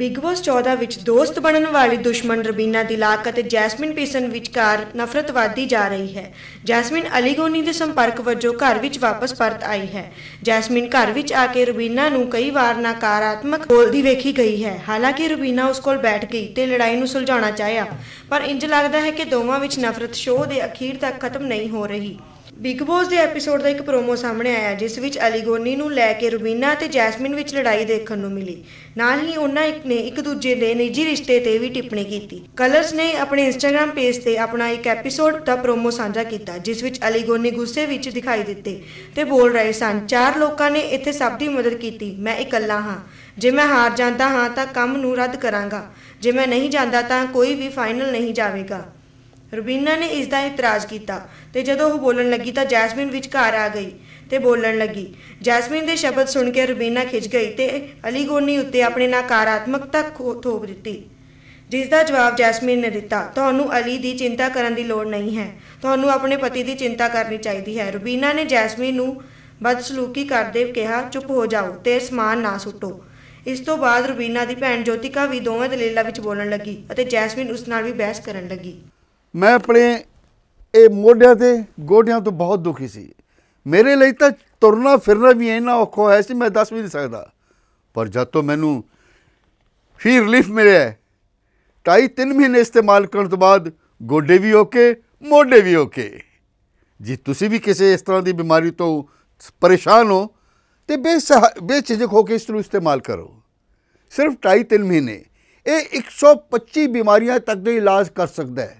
big boss 14 ਵਿੱਚ ਦੋਸਤ ਬਣਨ ਵਾਲੀ ਦੁਸ਼ਮਣ ਰਬੀਨਾ ਦਿਲਾਕ ਅਤੇ ਜੈਸਮਿਨ ਪੀਸਨ ਵਿਚਕਾਰ ਨਫ਼ਰਤ ਵਧਦੀ ਜਾ ਰਹੀ ਹੈ ਜੈਸਮਿਨ ਅਲੀਗੋਨੀ ਦੇ ਸੰਪਰਕ ਵਜੋਂ ਘਰ ਵਿੱਚ ਵਾਪਸ ਪਰਤ ਆਈ ਹੈ ਜੈਸਮਿਨ ਘਰ ਵਿੱਚ ਆ ਕੇ ਰਬੀਨਾ ਨੂੰ ਕਈ ਵਾਰ ਨਕਾਰਾਤਮਕ ਬੋਲਦੀ ਵੇਖੀ ਗਈ ਹੈ ਹਾਲਾਂਕਿ ਰਬੀਨਾ ਉਸ ਕੋਲ ਬੈਠ ਗਈ ਤੇ ਲੜਾਈ ਨੂੰ ਸੁਲਝਾਉਣਾ ਚਾਹਿਆ ਪਰ ਇੰਜ ਲੱਗਦਾ ਹੈ ਕਿ ਦੋਵਾਂ ਵਿੱਚ ਨਫ਼ਰਤ ਸ਼ੋਅ ਦੇ ਅਖੀਰ ਤੱਕ ਖਤਮ ਨਹੀਂ ਹੋ ਰਹੀ ਬਿਗ ਬੋਸ ਦੇ ਐਪੀਸੋਡ ਦਾ ਇੱਕ ਪ੍ਰੋਮੋ ਸਾਹਮਣੇ ਆਇਆ ਜਿਸ ਵਿੱਚ ਅਲੀਗੋਨੀ ਨੂੰ ਲੈ ਕੇ ਰੁਬੀਨਾ ਅਤੇ ਜੈਸਮਿਨ ਵਿੱਚ ਲੜਾਈ ਦੇਖਣ ਨੂੰ ਮਿਲੀ ਨਾਲ ਹੀ ਉਹਨਾਂ ਇੱਕ ਨੇ ਇੱਕ ਦੂਜੇ ਦੇ ਨਿੱਜੀ ਰਿਸ਼ਤੇ ਤੇ ਵੀ ਟਿੱਪਣੀ ਕੀਤੀ ਕਲਰਸ ਨੇ ਆਪਣੇ ਇੰਸਟਾਗ੍ਰam ਪੇਜ ਤੇ ਆਪਣਾ ਇੱਕ ਐਪੀਸੋਡ ਦਾ ਪ੍ਰੋਮੋ ਸਾਂਝਾ ਕੀਤਾ ਜਿਸ ਵਿੱਚ ਅਲੀਗੋਨੀ ਗੁੱਸੇ ਵਿੱਚ ਦਿਖਾਈ ਦਿੱਤੇ ਤੇ ਬੋਲ ਰਹੇ ਸਨ ਚਾਰ ਲੋਕਾਂ ਨੇ ਇੱਥੇ ਸਭ ਦੀ ਮਦਦ ਕੀਤੀ ਮੈਂ ਇਕੱਲਾ ਹਾਂ ਜੇ ਮੈਂ ਹਾਰ ਜਾਂਦਾ ਹਾਂ ਤਾਂ ਕੰਮ ਨੂੰ ਰੱਦ ਕਰਾਂਗਾ ਜੇ ਮੈਂ ਨਹੀਂ ਜਾਂਦਾ ਤਾਂ ਕੋਈ ਵੀ ਫਾਈਨਲ ਨਹੀਂ ਜਾਵੇਗਾ ਰਬੀਨਾ ਨੇ ਇਸ ਦਾ ਇਤਰਾਜ਼ ਕੀਤਾ ਤੇ ਜਦੋਂ ਉਹ ਬੋਲਣ ਲੱਗੀ ਤਾਂ ਜੈਸਮੀਨ ਵਿਚਕਾਰ ਆ ਗਈ ਤੇ ਬੋਲਣ ਲੱਗੀ ਜੈਸਮੀਨ ਦੇ ਸ਼ਬਦ ਸੁਣ ਕੇ ਰਬੀਨਾ ਖਿੱਚ ਗਈ ਤੇ ਅਲੀ ਗੋਨੀ ਉੱਤੇ ਆਪਣੇ ਨਕਾਰਾਤਮਕਤਾ ਥੋਪ ਦਿੱਤੀ ਜਿਸ ਦਾ ਜਵਾਬ ਜੈਸਮੀਨ ਨੇ ਦਿੱਤਾ ਤੁਹਾਨੂੰ ਅਲੀ ਦੀ ਚਿੰਤਾ ਕਰਨ ਦੀ ਲੋੜ ਨਹੀਂ ਹੈ ਤੁਹਾਨੂੰ ਆਪਣੇ ਪਤੀ ਦੀ ਚਿੰਤਾ ਕਰਨੀ ਚਾਹੀਦੀ ਹੈ ਰਬੀਨਾ ਨੇ ਜੈਸਮੀਨ ਨੂੰ ਬਦਸਲੂਕੀ ਕਰਦੇ ਕਿਹਾ ਚੁੱਪ ਹੋ ਜਾਓ ਤੇ ਸਮਾਨ ਨਾ ਸੁੱਟੋ ਇਸ ਤੋਂ ਬਾਅਦ ਰਬੀਨਾ ਦੀ ਭੈਣ ਜੋਤਿਕਾ ਵੀ ਦੋਵੇਂ ਦਲੇਲਾ ਵਿੱਚ ਬੋਲਣ ਲੱਗੀ ਅਤੇ ਜੈਸਮੀਨ ਉਸ ਨਾਲ ਵੀ ਬਹਿਸ ਕਰਨ ਲੱਗੀ ਮੈਂ ਆਪਣੇ ਇਹ ਮੋਢਿਆਂ ਤੇ ਗੋਡਿਆਂ ਤੋਂ ਬਹੁਤ ਦੁਖੀ ਸੀ ਮੇਰੇ ਲਈ ਤਾਂ ਤੁਰਨਾ ਫਿਰਨਾ ਵੀ ਇੰਨਾ ਔਖਾ ਹੋਇਆ ਸੀ ਮੈਂ ਦੱਸ ਵੀ ਨਹੀਂ ਸਕਦਾ ਪਰ ਜਦ ਤੋਂ ਮੈਨੂੰ ਫੀ ਰਿਲੀਫ ਮਿਲਿਆ ਟਾਈ 3 ਮਹੀਨੇ ਇਸਤੇਮਾਲ ਕਰਨ ਤੋਂ ਬਾਅਦ ਗੋਡੇ ਵੀ ਓਕੇ ਮੋਢੇ ਵੀ ਓਕੇ ਜੇ ਤੁਸੀਂ ਵੀ ਕਿਸੇ ਇਸ ਤਰ੍ਹਾਂ ਦੀ ਬਿਮਾਰੀ ਤੋਂ ਪਰੇਸ਼ਾਨ ਹੋ ਤੇ ਬੇਝਿਜਕ ਹੋ ਕੇ ਇਸ ਨੂੰ ਇਸਤੇਮਾਲ ਕਰੋ ਸਿਰਫ ਟਾਈ 3 ਮਹੀਨੇ ਇਹ 125 ਬਿਮਾਰੀਆਂ ਤੱਕ ਦੇ ਇਲਾਜ ਕਰ ਸਕਦਾ ਹੈ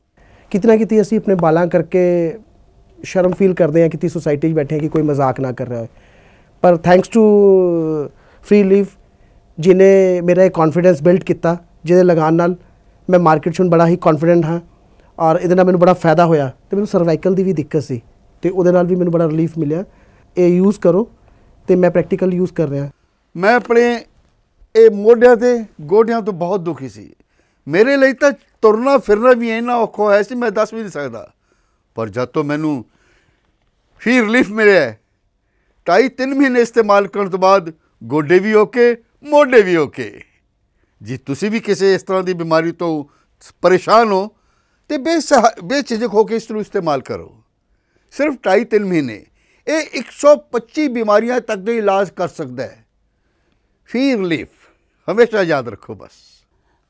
ਕਿਤਨਾ ਕਿਤੇ ਅਸੀਂ ਆਪਣੇ ਬਾਲਾਂ ਕਰਕੇ ਸ਼ਰਮ ਫੀਲ ਕਰਦੇ ਹਾਂ ਕਿਤੇ ਸੋਸਾਇਟੀ 'ਚ ਬੈਠੇ ਕਿ ਕੋਈ ਮਜ਼ਾਕ ਨਾ ਕਰ ਰਿਹਾ ਪਰ ਥੈਂਕਸ ਟੂ ਫ੍ਰੀ ਲੀਵ ਜਿਨੇ ਮੇਰਾ ਇਹ ਕੌਨਫੀਡੈਂਸ ਬਿਲਡ ਕੀਤਾ ਜਿਹਦੇ ਲਗਾਨ ਨਾਲ ਮੈਂ ਮਾਰਕੀਟ 'ਚੋਂ ਬੜਾ ਹੀ ਕੌਨਫੀਡੈਂਟ ਹਾਂ ਔਰ ਇਹਦੇ ਨਾਲ ਮੈਨੂੰ ਬੜਾ ਫਾਇਦਾ ਹੋਇਆ ਤੇ ਮੈਨੂੰ ਸਰਵਾਈਕਲ ਦੀ ਵੀ ਦਿੱਕਤ ਸੀ ਤੇ ਉਹਦੇ ਨਾਲ ਵੀ ਮੈਨੂੰ ਬੜਾ ਰਿਲੀਫ ਮਿਲਿਆ ਇਹ ਯੂਜ਼ ਕਰੋ ਤੇ ਮੈਂ ਪ੍ਰੈਕਟੀਕਲ ਯੂਜ਼ ਕਰ ਰਿਹਾ ਮੈਂ ਆਪਣੇ ਇਹ ਮੋਢਿਆਂ ਤੇ ਗੋਡਿਆਂ ਤੋਂ ਬਹੁਤ ਦੁਖੀ ਸੀ ਮੇਰੇ ਲਈ ਤਾਂ ਤੁਰਨਾ ਫਿਰਨਾ ਵੀ ਇੰਨਾ ਔਖਾ ਹੋਇਆ ਸੀ ਮੈਂ ਦੱਸ ਵੀ ਨਹੀਂ ਸਕਦਾ ਪਰ ਜਦ ਤੋਂ ਮੈਨੂੰ ਫੀ ਰਿਲੀਫ ਮਿਲਿਆ ਟਾਈ 3 ਮਹੀਨੇ ਇਸਤੇਮਾਲ ਕਰਨ ਤੋਂ ਬਾਅਦ ਗੋਡੇ ਵੀ ਓਕੇ ਮੋਢੇ ਵੀ ਓਕੇ ਜੇ ਤੁਸੀਂ ਵੀ ਕਿਸੇ ਇਸ ਤਰ੍ਹਾਂ ਦੀ ਬਿਮਾਰੀ ਤੋਂ ਪਰੇਸ਼ਾਨ ਹੋ ਤੇ ਬੇ ਬੇਝਿਜਕ ਹੋ ਕੇ ਇਸ ਨੂੰ ਇਸਤੇਮਾਲ ਕਰੋ ਸਿਰਫ ਟਾਈ 3 ਮਹੀਨੇ ਇਹ 125 ਬਿਮਾਰੀਆਂ ਤੱਕ ਦੇ ਇਲਾਜ ਕਰ ਸਕਦਾ ਹੈ ਫੀ ਰਿਲੀਫ ਹਮੇਸ਼ਾ ਯਾਦ ਰੱਖੋ ਬਸ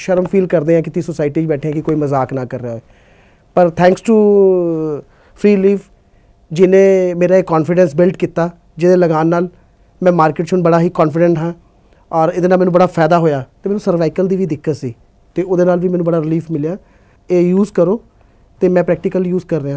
ਸ਼ਰਮ ਫੀਲ ਕਰਦੇ ਆ ਕਿ ਤੀ ਸੋਸਾਇਟੀ 'ਚ ਬੈਠੇ ਆ ਕਿ ਕੋਈ ਮਜ਼ਾਕ ਨਾ ਕਰ ਰਿਹਾ ਹੋਵੇ ਪਰ ਥੈਂਕਸ ਟੂ ਫ੍ਰੀ ਲੀਵ ਜਿਨੇ ਮੇਰਾ ਇਹ ਕੌਨਫੀਡੈਂਸ ਬਿਲਡ ਕੀਤਾ ਜਿਹਦੇ ਲਗਾਨ ਨਾਲ ਮੈਂ ਮਾਰਕੀਟ 'ਚੋਂ ਬੜਾ ਹੀ ਕੌਨਫੀਡੈਂਟ ਹਾਂ ਔਰ ਇਹਦੇ ਨਾਲ ਮੈਨੂੰ ਬੜਾ ਫਾਇਦਾ ਹੋਇਆ ਤੇ ਮੈਨੂੰ ਸਰਵਾਈਕਲ ਦੀ ਵੀ ਦਿੱਕਤ ਸੀ ਤੇ ਉਹਦੇ ਨਾਲ ਵੀ ਮੈਨੂੰ ਬੜਾ ਰਿਲੀਫ ਮਿਲਿਆ ਇਹ ਯੂਜ਼ ਕਰੋ ਤੇ ਮੈਂ ਪ੍ਰੈਕਟੀਕਲ ਯੂਜ਼ ਕਰ ਰਿਹਾ